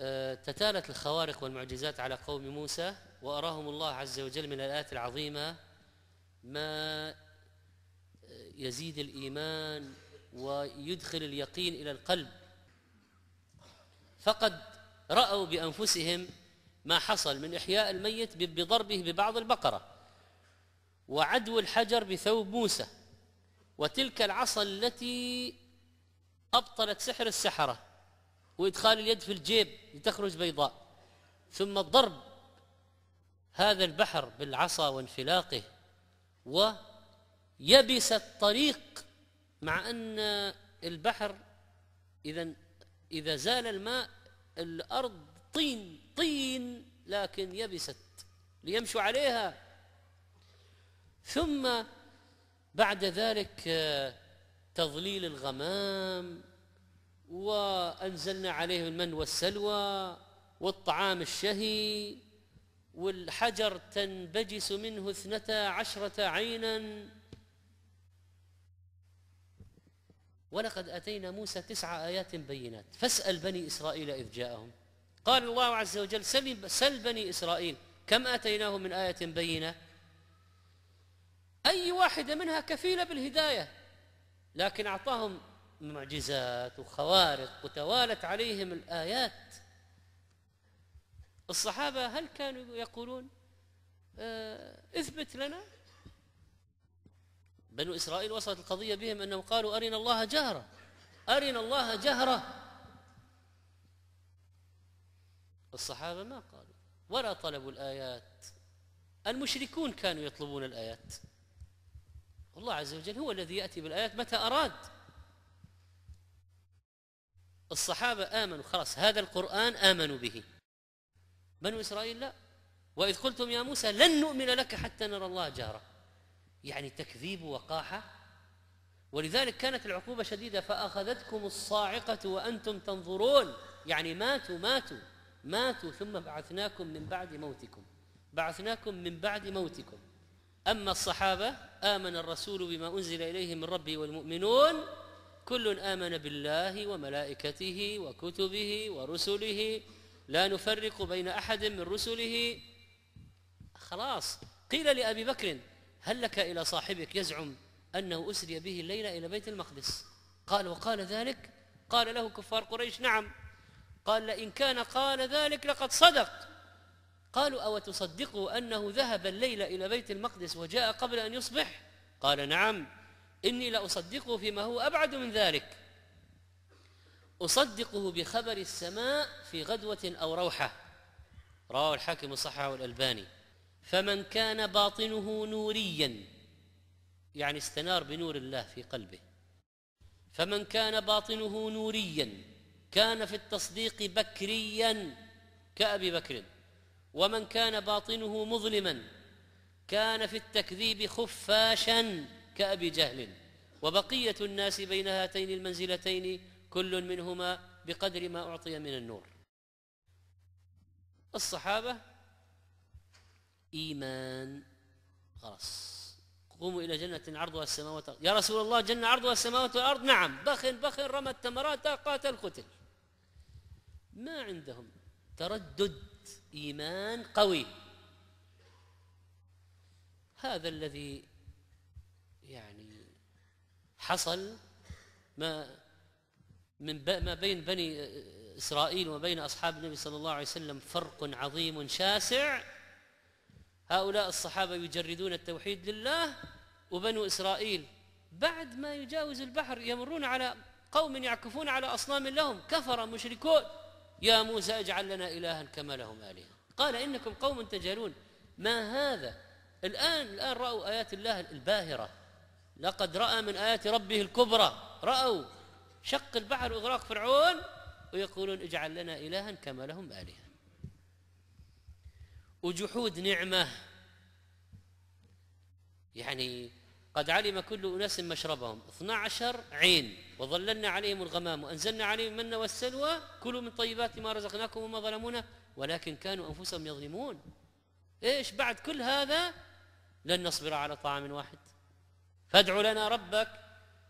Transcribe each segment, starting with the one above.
آه، تتالت الخوارق والمعجزات على قوم موسى واراهم الله عز وجل من الايات العظيمه ما يزيد الايمان ويدخل اليقين الى القلب فقد راوا بانفسهم ما حصل من احياء الميت بضربه ببعض البقره وعدو الحجر بثوب موسى وتلك العصا التي ابطلت سحر السحره وإدخال اليد في الجيب لتخرج بيضاء ثم ضرب هذا البحر بالعصا وانفلاقه ويبس الطريق مع أن البحر إذا إذا زال الماء الأرض طين طين لكن يبست ليمشوا عليها ثم بعد ذلك آه، تظليل الغمام وأنزلنا عليهم المن والسلوى والطعام الشهي والحجر تنبجس منه اثنتا عشرة عينا ولقد أتينا موسى تسع آيات بينات فاسأل بني إسرائيل إذ جاءهم قال الله عز وجل سل, سل بني إسرائيل كم آتيناهم من آية بينة أي واحدة منها كفيلة بالهداية لكن أعطاهم معجزات وخوارق وتوالت عليهم الآيات الصحابة هل كانوا يقولون آه اثبت لنا بنو إسرائيل وصلت القضية بهم أنهم قالوا أرنا الله جهرة أرنا الله جهرة الصحابة ما قالوا ولا طلبوا الآيات المشركون كانوا يطلبون الآيات الله عز وجل هو الذي يأتي بالآيات متى أراد الصحابة آمنوا خلاص هذا القرآن آمنوا به بنو إسرائيل لا وإذ قلتم يا موسى لن نؤمن لك حتى نرى الله جارة يعني تكذيب وقاحة ولذلك كانت العقوبة شديدة فأخذتكم الصاعقة وأنتم تنظرون يعني ماتوا ماتوا ماتوا ثم بعثناكم من بعد موتكم بعثناكم من بعد موتكم أما الصحابة آمن الرسول بما أنزل إليه من ربه والمؤمنون كل آمن بالله وملائكته وكتبه ورسله لا نفرق بين أحد من رسله خلاص قيل لأبي بكر هل لك إلى صاحبك يزعم أنه أسري به الليلة إلى بيت المقدس قال وقال ذلك قال له كفار قريش نعم قال لئن كان قال ذلك لقد صدق قالوا أو تصدقوا أنه ذهب الليلة إلى بيت المقدس وجاء قبل أن يصبح قال نعم إني لأصدقه فيما هو أبعد من ذلك أصدقه بخبر السماء في غدوة أو روحة رواه الحاكم الصحة والألباني فمن كان باطنه نوريا يعني استنار بنور الله في قلبه فمن كان باطنه نوريا كان في التصديق بكريا كأبي بكر ومن كان باطنه مظلما كان في التكذيب خفاشا كأبي جهل وبقية الناس بين هاتين المنزلتين كل منهما بقدر ما أعطي من النور الصحابة إيمان خلاص قوموا إلى جنة عرضها السماوات يا رسول الله جنة عرضها السماوات والأرض نعم بخن بخن رمى التمرات قاتل قتل ما عندهم تردد إيمان قوي هذا الذي يعني حصل ما من ما بين بني اسرائيل وبين اصحاب النبي صلى الله عليه وسلم فرق عظيم شاسع هؤلاء الصحابه يجردون التوحيد لله وبنو اسرائيل بعد ما يجاوز البحر يمرون على قوم يعكفون على اصنام لهم كفر مشركون يا موسى اجعل لنا الها كما لهم الهه قال انكم قوم تجهلون ما هذا الان الان راوا ايات الله الباهره لقد راى من ايات ربه الكبرى راوا شق البحر واغراق فرعون ويقولون اجعل لنا الها كما لهم الهه وجحود نعمه يعني قد علم كل اناس مشربهم 12 عين وظللنا عليهم الغمام وانزلنا عليهم المن والسلوى كلوا من طيبات ما رزقناكم وما ظلمونا ولكن كانوا انفسهم يظلمون ايش بعد كل هذا لن نصبر على طعام واحد فادع لنا ربك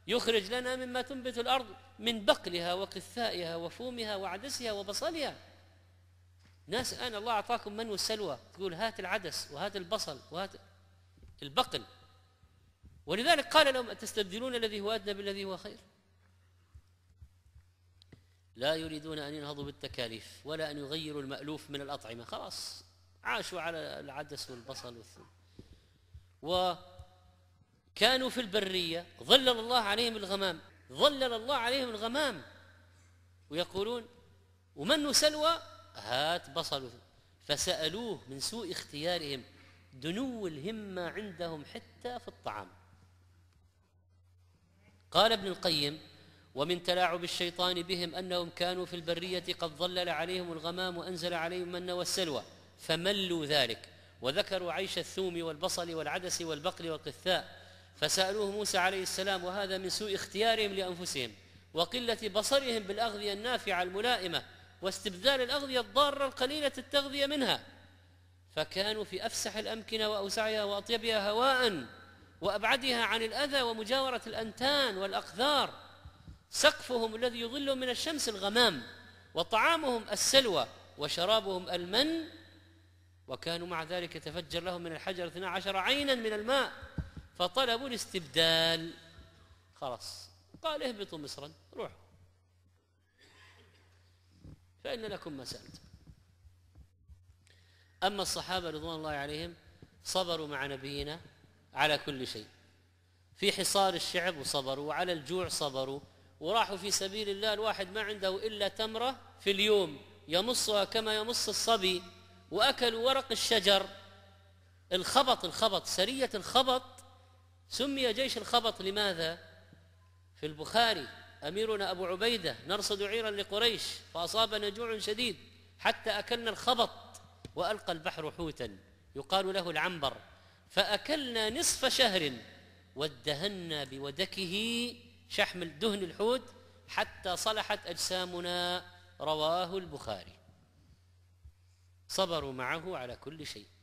يخرج لنا مما تنبت الارض من بقلها وقثائها وفومها وعدسها وبصلها ناس الان الله اعطاكم من والسلوى تقول هات العدس وهات البصل وهات البقل ولذلك قال لهم أتستبدلون الذي هو أدنى بالذي هو خير لا يريدون أن ينهضوا بالتكاليف ولا أن يغيروا المألوف من الأطعمة خلاص عاشوا على العدس والبصل والثوم كانوا في البرية ظلل الله عليهم الغمام ظلل الله عليهم الغمام ويقولون ومن سلوى هات بصل فسألوه من سوء اختيارهم دنو الهمة عندهم حتى في الطعام قال ابن القيم ومن تلاعب الشيطان بهم أنهم كانوا في البرية قد ظلل عليهم الغمام وأنزل عليهم من والسلوى فملوا ذلك وذكروا عيش الثوم والبصل والعدس والبقل والقثاء فسألوه موسى عليه السلام وهذا من سوء اختيارهم لأنفسهم وقلة بصرهم بالأغذية النافعة الملائمة واستبدال الأغذية الضارة القليلة التغذية منها فكانوا في أفسح الأمكنة وأوسعها وأطيبها هواء وأبعدها عن الأذى ومجاورة الأنتان والأقذار سقفهم الذي يظلهم من الشمس الغمام وطعامهم السلوى وشرابهم المن وكانوا مع ذلك تفجر لهم من الحجر 12 عينا من الماء فطلبوا الاستبدال خلاص قال اهبطوا مصرا روحوا فإن لكم ما سألت أما الصحابة رضوان الله عليهم صبروا مع نبينا على كل شيء في حصار الشعب وصبروا وعلى الجوع صبروا وراحوا في سبيل الله الواحد ما عنده إلا تمرة في اليوم يمصها كما يمص الصبي وأكلوا ورق الشجر الخبط الخبط سرية الخبط سمي جيش الخبط لماذا في البخاري أميرنا أبو عبيدة نرصد عيرا لقريش فأصابنا جوع شديد حتى أكلنا الخبط وألقى البحر حوتا يقال له العنبر فأكلنا نصف شهر ودهنا بودكه شحم دهن الحوت حتى صلحت أجسامنا رواه البخاري صبروا معه على كل شيء